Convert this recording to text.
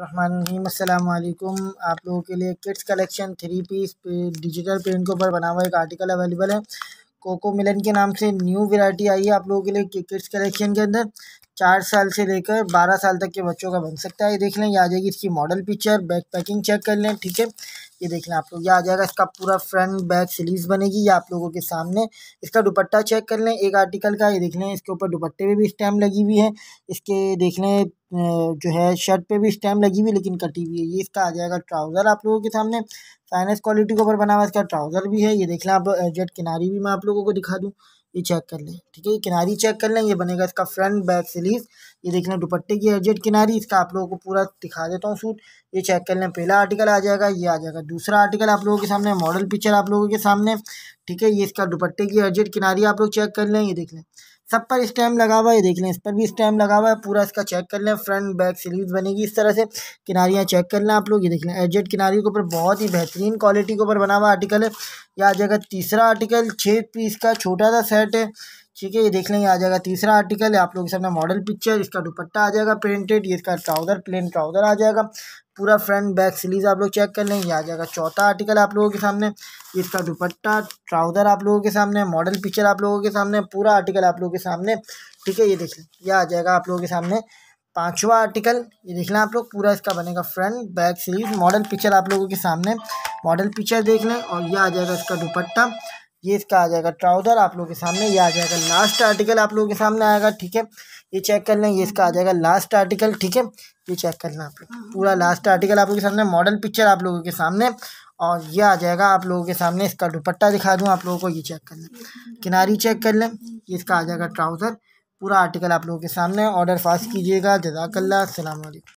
रहीकुम आप लोगों के लिए kids collection three piece digital print के ऊपर बना हुआ एक आर्टिकल अवेलेबल है कोको मिलन के नाम से न्यू वैरायटी आई है आप लोगों के लिए किड्स कलेक्शन के अंदर चार साल से लेकर बारह साल तक के बच्चों का बन सकता है ये देख लें ये आ जाएगी इसकी model picture back packing check कर लें ठीक है ये देख लें आप लोग ये आ जाएगा इसका पूरा फ्रंट बैक स्लीव्स बनेगी ये आप लोगों के सामने इसका दुपट्टा चेक कर लें एक आर्टिकल का ये देख लें इसके ऊपर दुपट्टे में भी स्टैम्प लगी हुई है इसके देख लें जो है शर्ट पे भी स्टैम्प लगी हुई लेकिन कटी हुई है ये इसका आ जाएगा ट्राउज़र आप लोगों के सामने फाइनेस क्वालिटी के ऊपर बना हुआ इसका ट्राउज़र भी है ये देख लें आप जेट किनारी भी मैं आप लोगों को दिखा दूँ ये चेक कर लें ठीक है ये किनारी चेक कर लें ये बनेगा इसका फ्रंट बैक सिलीस ये देख लें दुपट्टे की एडजेट किनारी इसका आप लोगों को पूरा दिखा देता हूँ सूट ये चेक कर लें पहला आर्टिकल आ जाएगा ये आ जाएगा दूसरा आर्टिकल आप लोगों के सामने मॉडल पिक्चर आप लोगों के सामने ठीक है ये इसका दुपट्टे की एडजेट किनारी आप लोग चेक कर लें ये देख लें सब पर स्टैम लगा हुआ है देख लें इस पर भी स्टैम्प लगा हुआ है पूरा इसका चेक कर लें फ्रंट बैक स्लीव बनेगी इस तरह से किनारियाँ चेक कर लें आप लोग ये देख लें एजेड किनारी के ऊपर बहुत ही बेहतरीन क्वालिटी के ऊपर बना हुआ आर्टिकल है यह आ जाएगा तीसरा आर्टिकल छः पीस का छोटा सा सेट है ठीक है ये देख लेंगे आ जाएगा तीसरा आर्टिकल है आप लोग के सामने मॉडल पिक्चर इसका दुपट्टा आ जाएगा प्रिंटेड ये इसका ट्राउज़र प्लेन ट्राउज़र आ जाएगा पूरा फ्रंट बैक सीरीज़ आप लोग चेक कर लें यह आ जाएगा चौथा आर्टिकल आप लोगों के सामने इसका दुपट्टा ट्राउज़र आप लोगों के सामने मॉडल पिक्चर आप लोगों के सामने पूरा आर्टिकल आप लोगों के सामने ठीक है ये देख लें यह आ जाएगा आप लोगों के सामने पाँचवा आर्टिकल ये देख लें आप लोग पूरा इसका बनेगा front back series model picture आप लोगों के सामने मॉडल पिक्चर देख लें और यह आ जाएगा इसका दुपट्टा ये इसका आ जाएगा ट्राउज़र आप लोगों के सामने ये आ जाएगा लास्ट आर्टिकल आप लोगों के सामने आएगा ठीक है ये चेक कर लें ये इसका आ जाएगा लास्ट आर्टिकल ठीक है ये चेक कर लें आप लोग पूरा लास्ट आर्टिकल आप लोगों के सामने मॉडल पिक्चर आप लोगों के सामने और ये आ जाएगा आप लोगों के सामने इसका दुपट्टा दिखा दूँ आप लोगों को ये चेक कर लें किनारी चेक कर लें ये इसका आ जाएगा ट्राउज़र पूरा आर्टिकल आप लोगों के सामने ऑर्डर फास्ट कीजिएगा जजाकल्ला अल्लाम